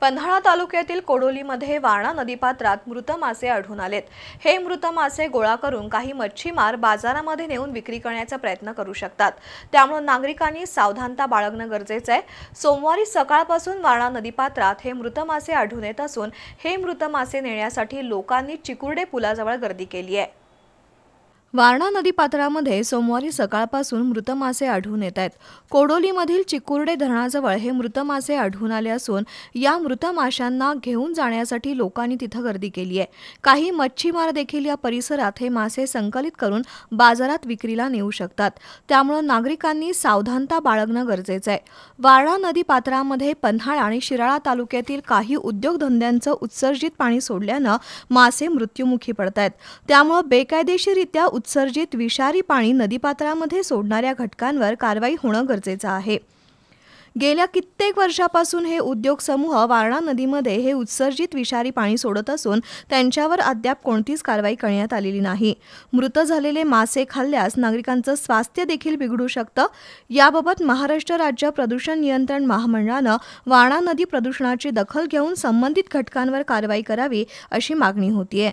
पन्हाळा तालुक्यातील कोडोलीमध्ये वारणा नदीपात्रात मृत मासे आढळून आलेत हे मृत मासे गोळा करून काही मच्छीमार बाजारामध्ये नेऊन विक्री करण्याचा प्रयत्न करू शकतात त्यामुळे नागरिकांनी सावधानता बाळगणं गरजेचं आहे सोमवारी सकाळपासून वारणा नदीपात्रात हे मृत मासे आढळून येत असून हे मृत मासे नेण्यासाठी लोकांनी चिकुर्डे पुलाजवळ गर्दी केली आहे वारणा नदी पात्रामध्ये सोमवारी सकाळपासून मृत मासे आढळून येत आहेत कोडोलीमधील चिकुर्डे धरणाजवळ हे मृत मासे आढळून आले असून या मृत माशांना घेऊन जाण्यासाठी लोकांनी तिथं गर्दी केली आहे काही मच्छीमार देखील या परिसरात हे मासे संकलित करून बाजारात विक्रीला नेऊ शकतात त्यामुळे नागरिकांनी सावधानता बाळगणं गरजेचं आहे वारणा नदी पात्रामध्ये पन्हाळा आणि शिराळा तालुक्यातील काही उद्योगधंद्यांचं उत्सर्जित पाणी सोडल्यानं मासे मृत्युमुखी पडत आहेत त्यामुळे बेकायदेशीरित्या उत्सर्जित विषारी पाणी नदीपात्रामध्ये सोडणाऱ्या घटकांवर कारवाई होणं गरजेचं आहे गेल्या कित्येक वर्षापासून हे उद्योग समूह वारणा नदीमध्ये हे उत्सर्जित विषारी पाणी सोडत असून त्यांच्यावर अद्याप कोणतीच कारवाई करण्यात आलेली नाही मृत झालेले मासे खाल्ल्यास नागरिकांचं स्वास्थ्य देखील बिघडू शकतं याबाबत महाराष्ट्र राज्य प्रदूषण नियंत्रण महामंडळानं वारणा नदी प्रदूषणाची दखल घेऊन संबंधित घटकांवर कारवाई करावी अशी मागणी होतीये